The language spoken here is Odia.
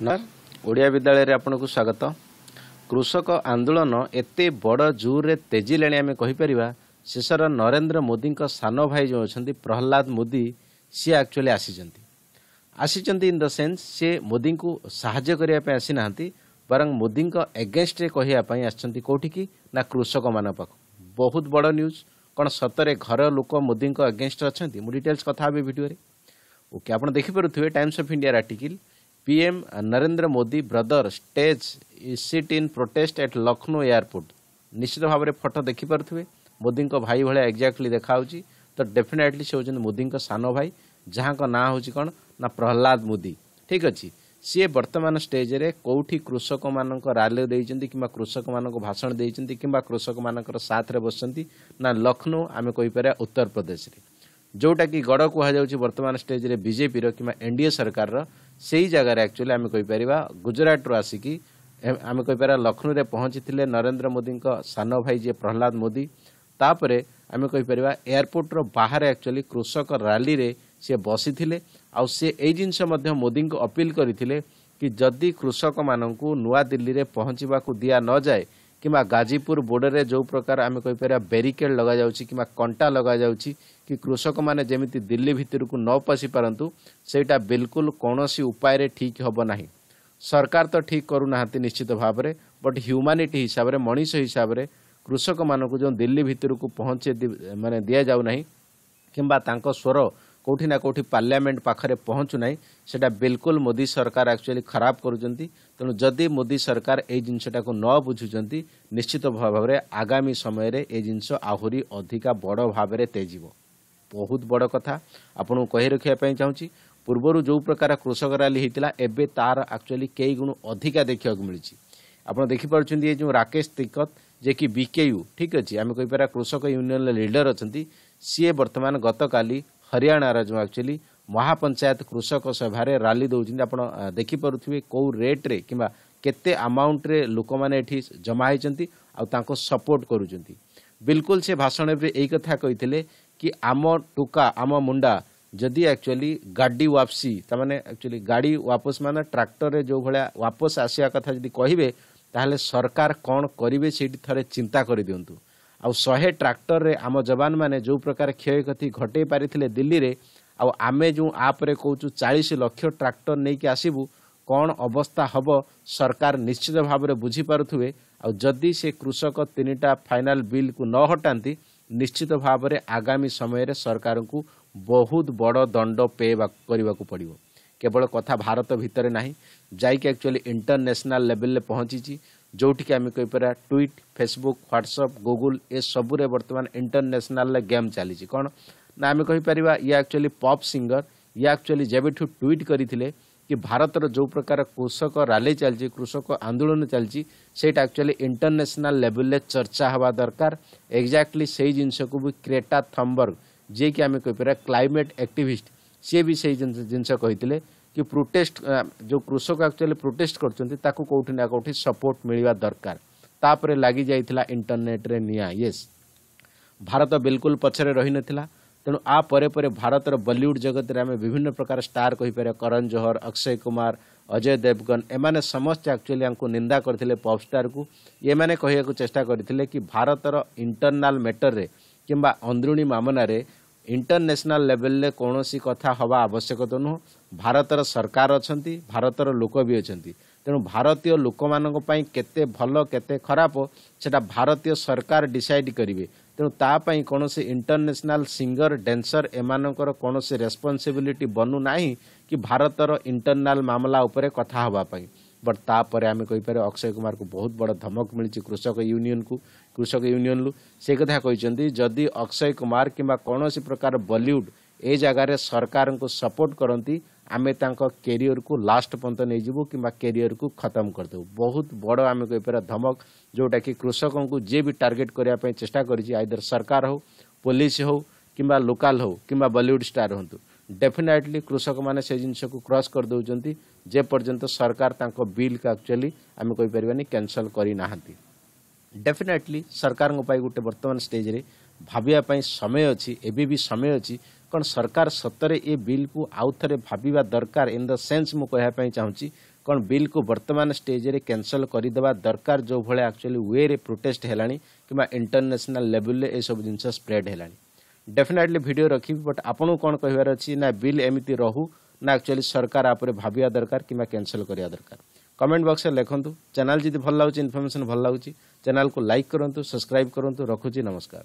ନମସ୍କାର ଓଡ଼ିଆ ବିଦ୍ୟାଳୟରେ ଆପଣଙ୍କୁ ସ୍ୱାଗତ କୃଷକ ଆନ୍ଦୋଳନ ଏତେ ବଡ଼ ଜୋରରେ ତେଜିଲେଣି ଆମେ କହିପାରିବା ଶେଷର ନରେନ୍ଦ୍ର ମୋଦିଙ୍କ ସାନ ଭାଇ ଯେଉଁ ଅଛନ୍ତି ପ୍ରହ୍ଲାଦ ମୋଦି ସିଏ ଆକ୍ଚୁଆଲି ଆସିଛନ୍ତି ଆସିଛନ୍ତି ଇନ୍ ଦ ସେନ୍ସ ସିଏ ମୋଦିଙ୍କୁ ସାହାଯ୍ୟ କରିବା ପାଇଁ ଆସିନାହାନ୍ତି ବରଂ ମୋଦିଙ୍କ ଏଗେନ୍ଷ୍ଟରେ କହିବା ପାଇଁ ଆସିଛନ୍ତି କେଉଁଠିକି ନା କୃଷକମାନଙ୍କ ପାଖକୁ ବହୁତ ବଡ଼ ନ୍ୟୁଜ୍ କ'ଣ ସତରେ ଘର ଲୋକ ମୋଦିଙ୍କ ଏଗେନଷ୍ଟ ଅଛନ୍ତି ମୁଁ ଡିଟେଲ୍ସ କଥା ହେବି ଭିଡ଼ିଓରେ ଓକେ ଆପଣ ଦେଖିପାରୁଥିବେ ଟାଇମ୍ସ ଅଫ୍ ଇଣ୍ଡିଆର article PM Narendra Modi brother stage sit in protest at Lucknow airport. ନିଶ୍ଚିତ ଭାବରେ ଫଟୋ ଦେଖିପାରୁଥିବେ ମୋଦିଙ୍କ ଭାଇ ଭଳିଆ ଏକ୍ଜାକ୍ଟଲି ଦେଖାହେଉଛି ତ ଡେଫିନେଟଲି ସେ ହେଉଛନ୍ତି ମୋଦିଙ୍କ ସାନ ଭାଇ ଯାହାଙ୍କ ନାଁ ହେଉଛି କ'ଣ ନା ପ୍ରହଲ୍ଲାଦ ମୋଦି ଠିକ୍ ଅଛି ସିଏ ବର୍ତ୍ତମାନ ଷ୍ଟେଜ୍ରେ କେଉଁଠି କୃଷକମାନଙ୍କ ରାଲି ଦେଇଛନ୍ତି କିମ୍ବା କୃଷକମାନଙ୍କୁ ଭାଷଣ ଦେଇଛନ୍ତି କିମ୍ବା କୃଷକମାନଙ୍କର ସାଥରେ ବସିଛନ୍ତି ନା ଲକ୍ଷ୍ନୌ ଆମେ କହିପାରିବା ଉତ୍ତରପ୍ରଦେଶରେ ଯେଉଁଟାକି ଗଡ଼ କୁହାଯାଉଛି ବର୍ତ୍ତମାନ ଷ୍ଟେଜ୍ରେ ବିଜେପିର କିମ୍ବା ଏନ୍ଡିଏ ସରକାରର ସେଇ ଜାଗାରେ ଆକ୍ଚୁଆଲି ଆମେ କହିପାରିବା ଗୁଜୁରାଟରୁ ଆସିକି ଆମେ କହିପାରିବା ଲକ୍ଷ୍ନୌରେ ପହଞ୍ଚିଥିଲେ ନରେନ୍ଦ୍ର ମୋଦିଙ୍କ ସାନ ଭାଇ ଯିଏ ପ୍ରହଲ୍ଲାଦ ମୋଦି ତାପରେ ଆମେ କହିପାରିବା ଏୟାରପୋର୍ଟର ବାହାରେ ଆକ୍ଚୁଆଲି କୃଷକ ରାଲିରେ ସିଏ ବସିଥିଲେ ଆଉ ସେ ଏଇ ଜିନିଷ ମଧ୍ୟ ମୋଦିଙ୍କୁ ଅପିଲ୍ କରିଥିଲେ କି ଯଦି କୃଷକମାନଙ୍କୁ ନୂଆଦିଲ୍ଲୀରେ ପହଞ୍ଚିବାକୁ ଦିଆ ନଯାଏ କିମ୍ବା ଗାଜିପୁର ବୋର୍ଡ଼ରରେ ଯେଉଁ ପ୍ରକାର ଆମେ କହିପାରିବା ବ୍ୟାରିକେଡ୍ ଲଗାଯାଉଛି କିମ୍ବା କଣ୍ଟା ଲଗାଯାଉଛି କି କୃଷକମାନେ ଯେମିତି ଦିଲ୍ଲୀ ଭିତରକୁ ନ ପଶିପାରନ୍ତୁ ସେଇଟା ବିଲକୁଲ କୌଣସି ଉପାୟରେ ଠିକ୍ ହେବ ନାହିଁ ସରକାର ତ ଠିକ୍ କରୁନାହାନ୍ତି ନିଶ୍ଚିତ ଭାବରେ ବଟ୍ ହ୍ୟୁମାନିଟି ହିସାବରେ ମଣିଷ ହିସାବରେ କୃଷକମାନଙ୍କୁ ଯେଉଁ ଦିଲ୍ଲୀ ଭିତରକୁ ପହଞ୍ଚେ ମାନେ ଦିଆଯାଉ ନାହିଁ କିମ୍ବା ତାଙ୍କ ସ୍ୱର কোটি না কোটি পার্লামেন্ট পাখে পৌঁছু না সেটা বিলকুল মোদি সরকার আকচুয়ালি খারাপ করছেন তেমন যদি মোদি সরকার এই জিনিসটা ন বুঝুছেন নিশ্চিত ভাবে আগামী সময়ের এই জিনিস আহরি অধিকা বড় ভাবে তেজিব ବହୁତ ବଡ଼ କଥା ଆପଣଙ୍କୁ କହି ରଖିବା ପାଇଁ ଚାହୁଁଛି ପୂର୍ବରୁ ଯେଉଁ ପ୍ରକାର କୃଷକ ରାଲି ହେଇଥିଲା ଏବେ ତାର ଆକ୍ଚୁଆଲି କେଇ ଗୁଣ ଅଧିକା ଦେଖିବାକୁ ମିଳିଛି ଆପଣ ଦେଖିପାରୁଛନ୍ତି ଏ ଯେଉଁ ରାକେଶ ତିକତ ଯିଏକି ବିକେୟୁ ଠିକ୍ ଅଛି ଆମେ କହିପାରିବା କୃଷକ ୟୁନିୟନର ଲିଡର ଅଛନ୍ତି ସିଏ ବର୍ତ୍ତମାନ ଗତକାଲି ହରିୟାଣାର ଯେଉଁ ଆକ୍ଚୁଆଲି ମହାପଞ୍ଚାୟତ କୃଷକ ସଭାରେ ରାଲି ଦେଉଛନ୍ତି ଆପଣ ଦେଖିପାରୁଥିବେ କେଉଁ ରେଟ୍ରେ କିମ୍ବା କେତେ ଆମାଉଣ୍ଟରେ ଲୋକମାନେ ଏଠି ଜମା ହେଇଛନ୍ତି ଆଉ ତାଙ୍କୁ ସପୋର୍ଟ କରୁଛନ୍ତି ବିଲକୁଲ ସେ ଭାଷଣରେ ଏଇ କଥା କହିଥିଲେ କି ଆମ ଟୋକା ଆମ ମୁଣ୍ଡା ଯଦି ଆକ୍ଚୁଆଲି ଗାଡ଼ି ୱାପସି ତାମାନେ ଆକ୍ଚୁଆଲି ଗାଡ଼ି ୱାପସ ମାନେ ଟ୍ରାକ୍ଟରରେ ଯେଉଁଭଳିଆ ୱାପସ ଆସିବା କଥା ଯଦି କହିବେ ତାହେଲେ ସରକାର କ'ଣ କରିବେ ସେଇଠି ଥରେ ଚିନ୍ତା କରିଦିଅନ୍ତୁ ଆଉ ଶହେ ଟ୍ରାକ୍ଟରରେ ଆମ ଯବାନମାନେ ଯେଉଁ ପ୍ରକାର କ୍ଷୟକ୍ଷତି ଘଟେଇ ପାରିଥିଲେ ଦିଲ୍ଲୀରେ ଆଉ ଆମେ ଯେଉଁ ଆପ୍ରେ କହୁଛୁ ଚାଳିଶ ଲକ୍ଷ ଟ୍ରାକ୍ଟର ନେଇକି ଆସିବୁ କ'ଣ ଅବସ୍ଥା ହେବ ସରକାର ନିଶ୍ଚିତ ଭାବରେ ବୁଝିପାରୁଥିବେ ଆଉ ଯଦି ସେ କୃଷକ ତିନିଟା ଫାଇନାଲ ବିଲ୍କୁ ନ ହଟାନ୍ତି ନିଶ୍ଚିତ ଭାବରେ ଆଗାମୀ ସମୟରେ ସରକାରଙ୍କୁ ବହୁତ ବଡ଼ ଦଣ୍ଡ ପେ କରିବାକୁ ପଡ଼ିବ କେବଳ କଥା ଭାରତ ଭିତରେ ନାହିଁ ଯାଇକି ଆକ୍ଚୁଆଲି ଇଣ୍ଟରନ୍ୟାସନାଲ୍ ଲେବଲ୍ରେ ପହଞ୍ଚିଛି जोटिक आम ट्वीट फेसबुक ह्वाट्सअप गुगुल एसबुले बर्तन इन्टरनेसनाल गेम् चाहिँ कन्मेप इक्चुअली पप्सिङ्गर ट्वीट टुइट कि भारत रो जो प्रकार कृषक राली छि कृषक आन्दोलन चाहिँ सही आक्चुली इन्टरनेसनाल लेभल चर्चा हे दर एक्जाक्टली जिनिसकु क्रेटा थम्बर जिम्मेपार क्लैमेट एक्टिभिस् सि जसले कि प्रोटेस्ट जो कृषक एक्चुअली प्रोटेस्ट करा कौटि सपोर्ट मिलवा दरकार तापर लगि जा इंटरनेट्रे येस भारत बिल्कुल पचरे रही ना तेणु आपरे परे भारत बलीउड जगत में आम विभिन्न प्रकार स्टार कहींपर करण जोहर अक्षय कुमार अजय देवगन एम समस्त एक्चुअली निंदा करते पपस्टार को ये कहवाक चेस्टा करते कि भारत इंटरनाल मैटर में कि अंदरूणी मामलें ଇଣ୍ଟରନ୍ୟାସନାଲ୍ ଲେବଲ୍ରେ କୌଣସି କଥା ହେବା ଆବଶ୍ୟକତା ନୁହଁ ଭାରତର ସରକାର ଅଛନ୍ତି ଭାରତର ଲୋକ ବି ଅଛନ୍ତି ତେଣୁ ଭାରତୀୟ ଲୋକମାନଙ୍କ ପାଇଁ କେତେ ଭଲ କେତେ ଖରାପ ସେଟା ଭାରତୀୟ ସରକାର ଡିସାଇଡ୍ କରିବେ ତେଣୁ ତା ପାଇଁ କୌଣସି ଇଣ୍ଟରନ୍ୟାସନାଲ୍ ସିଙ୍ଗର ଡ୍ୟାନ୍ସର ଏମାନଙ୍କର କୌଣସି ରେସ୍ପନ୍ସିବିଲିଟି ବନୁ ନାହିଁ କି ଭାରତର ଇଣ୍ଟରନାଲ୍ ମାମଲା ଉପରେ କଥା ହେବା ପାଇଁ ବଟ୍ ତାପରେ ଆମେ କହିପାରିବା ଅକ୍ଷୟ କୁମାରଙ୍କୁ ବହୁତ ବଡ଼ ଧମକ ମିଳିଛି କୃଷକ ୟୁନିୟନ୍କୁ कृषक यूनियन रु से कथा कही जदि अक्षय कुमार किसी प्रकार बलीउड ए जगार सरकार को सपोर्ट करती आम कैरियर को लास्ट पर्यटन नहीं जीव कि कैरियर को खत्म करदे बहुत बड़ आम धमक जोटा कि कृषक को जे भी टार्गेट करने चेषा कर सरकार हो पुलिस हो कि लोकाल हो कि बलीउड स्टार हूँ डेफिनेटली कृषक मैंने से जिनस को क्रस करदे जेपर्यंत सरकार बिल को आक्चुअली आम कहीपरि कैनसल करना ଡେଫିନେଟଲି ସରକାରଙ୍କ ପାଇଁ ଗୋଟେ ବର୍ତ୍ତମାନ ଷ୍ଟେଜ୍ରେ ଭାବିବା ପାଇଁ ସମୟ ଅଛି ଏବେ ବି ସମୟ ଅଛି କ'ଣ ସରକାର ସତରେ ଏ ବିଲ୍କୁ ଆଉ ଥରେ ଭାବିବା ଦରକାର ଇନ୍ ଦ ସେନ୍ସ ମୁଁ କହିବା ପାଇଁ ଚାହୁଁଛି କ'ଣ ବିଲ୍କୁ ବର୍ତ୍ତମାନ ଷ୍ଟେଜ୍ରେ କ୍ୟାନସଲ୍ କରିଦେବା ଦରକାର ଯେଉଁଭଳିଆ ଆକ୍ଚୁଆଲି ୱେରେ ପ୍ରୋଟେଷ୍ଟ ହେଲାଣି କିମ୍ବା ଇଣ୍ଟରନ୍ୟାସନାଲ୍ ଲେଭେଲ୍ରେ ଏସବୁ ଜିନିଷ ସ୍ପ୍ରେଡ୍ ହେଲାଣି ଡେଫିନେଟଲି ଭିଡ଼ିଓ ରଖିବି ବଟ୍ ଆପଣଙ୍କୁ କ'ଣ କହିବାର ଅଛି ନା ବିଲ୍ ଏମିତି ରହୁ ନା ଆକ୍ଚୁଆଲି ସରକାର ଆ ଉପରେ ଭାବିବା ଦରକାର କିମ୍ବା କ୍ୟାନସଲ୍ କରିବା ଦରକାର কমেন্ট বক্সে লেখন্তু চ্যানেল যদি ভাল লাগুচি ইনফরমেশন ভাল লাগুচি চ্যানেলকে লাইক করন্তু সবসক্রাইব করন্তু রাখুছি নমস্কার